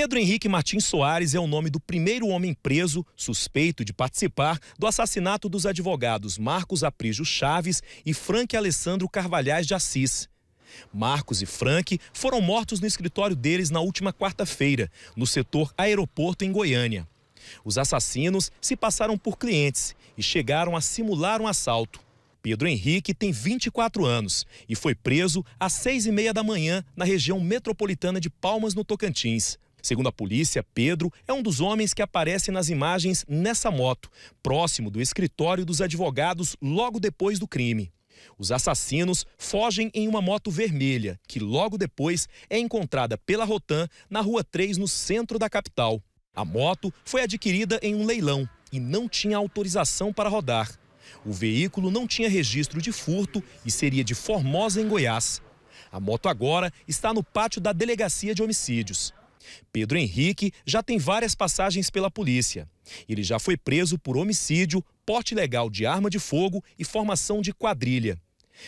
Pedro Henrique Martins Soares é o nome do primeiro homem preso suspeito de participar do assassinato dos advogados Marcos Aprígio Chaves e Frank Alessandro Carvalhais de Assis. Marcos e Frank foram mortos no escritório deles na última quarta-feira, no setor aeroporto em Goiânia. Os assassinos se passaram por clientes e chegaram a simular um assalto. Pedro Henrique tem 24 anos e foi preso às seis e meia da manhã na região metropolitana de Palmas, no Tocantins. Segundo a polícia, Pedro é um dos homens que aparece nas imagens nessa moto, próximo do escritório dos advogados logo depois do crime. Os assassinos fogem em uma moto vermelha, que logo depois é encontrada pela Rotan na Rua 3, no centro da capital. A moto foi adquirida em um leilão e não tinha autorização para rodar. O veículo não tinha registro de furto e seria de Formosa, em Goiás. A moto agora está no pátio da Delegacia de Homicídios. Pedro Henrique já tem várias passagens pela polícia. Ele já foi preso por homicídio, porte legal de arma de fogo e formação de quadrilha.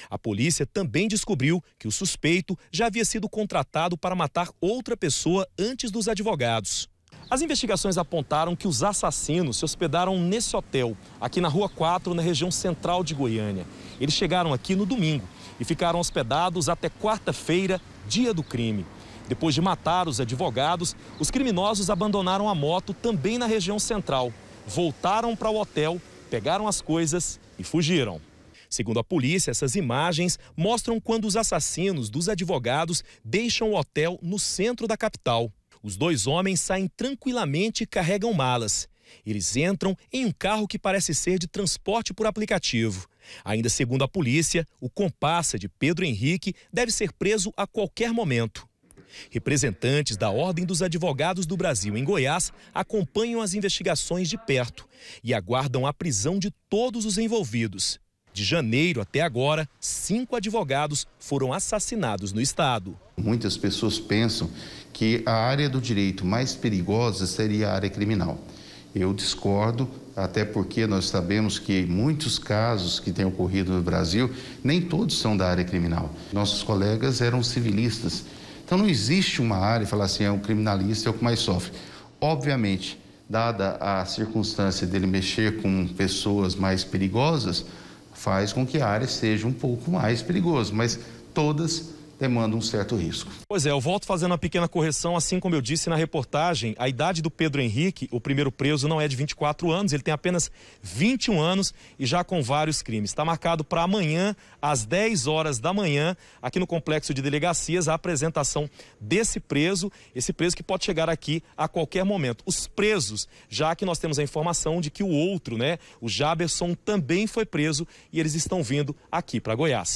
A polícia também descobriu que o suspeito já havia sido contratado para matar outra pessoa antes dos advogados. As investigações apontaram que os assassinos se hospedaram nesse hotel, aqui na Rua 4, na região central de Goiânia. Eles chegaram aqui no domingo e ficaram hospedados até quarta-feira, dia do crime. Depois de matar os advogados, os criminosos abandonaram a moto também na região central, voltaram para o hotel, pegaram as coisas e fugiram. Segundo a polícia, essas imagens mostram quando os assassinos dos advogados deixam o hotel no centro da capital. Os dois homens saem tranquilamente e carregam malas. Eles entram em um carro que parece ser de transporte por aplicativo. Ainda segundo a polícia, o comparsa de Pedro Henrique deve ser preso a qualquer momento. Representantes da Ordem dos Advogados do Brasil em Goiás acompanham as investigações de perto e aguardam a prisão de todos os envolvidos. De janeiro até agora, cinco advogados foram assassinados no estado. Muitas pessoas pensam que a área do direito mais perigosa seria a área criminal. Eu discordo, até porque nós sabemos que muitos casos que têm ocorrido no Brasil, nem todos são da área criminal. Nossos colegas eram civilistas então não existe uma área, falar assim, é um criminalista, é o que mais sofre. Obviamente, dada a circunstância dele mexer com pessoas mais perigosas, faz com que a área seja um pouco mais perigosa, mas todas demanda um certo risco. Pois é, eu volto fazendo uma pequena correção, assim como eu disse na reportagem, a idade do Pedro Henrique, o primeiro preso, não é de 24 anos, ele tem apenas 21 anos e já com vários crimes. Está marcado para amanhã, às 10 horas da manhã, aqui no Complexo de Delegacias, a apresentação desse preso, esse preso que pode chegar aqui a qualquer momento. Os presos, já que nós temos a informação de que o outro, né, o Jaberson, também foi preso e eles estão vindo aqui para Goiás.